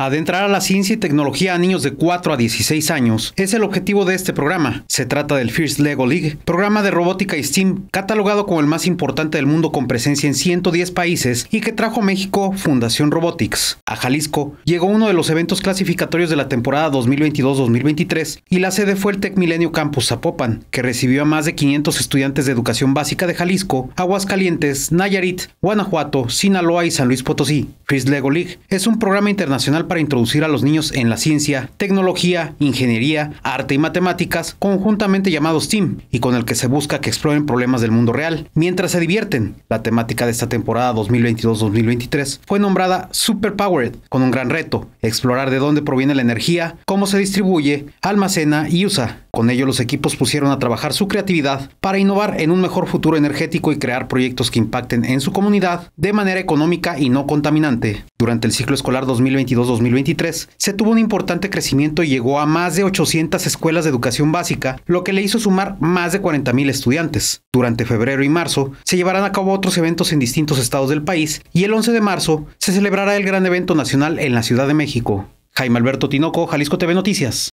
Adentrar a la ciencia y tecnología a niños de 4 a 16 años es el objetivo de este programa. Se trata del First Lego League, programa de robótica y STEAM, catalogado como el más importante del mundo con presencia en 110 países y que trajo a México Fundación Robotics. A Jalisco llegó uno de los eventos clasificatorios de la temporada 2022-2023 y la sede fue el Tech Milenio Campus Zapopan, que recibió a más de 500 estudiantes de educación básica de Jalisco, Aguascalientes, Nayarit, Guanajuato, Sinaloa y San Luis Potosí. First Lego League es un programa internacional para Introducir a los Niños en la Ciencia, Tecnología, Ingeniería, Arte y Matemáticas, conjuntamente llamados TEAM, y con el que se busca que exploren problemas del mundo real mientras se divierten. La temática de esta temporada 2022-2023 fue nombrada Super Powered, con un gran reto, explorar de dónde proviene la energía, cómo se distribuye, almacena y usa. Con ello los equipos pusieron a trabajar su creatividad para innovar en un mejor futuro energético y crear proyectos que impacten en su comunidad de manera económica y no contaminante. Durante el ciclo escolar 2022 2023. Se tuvo un importante crecimiento y llegó a más de 800 escuelas de educación básica, lo que le hizo sumar más de 40.000 estudiantes. Durante febrero y marzo se llevarán a cabo otros eventos en distintos estados del país y el 11 de marzo se celebrará el gran evento nacional en la Ciudad de México. Jaime Alberto Tinoco, Jalisco TV Noticias.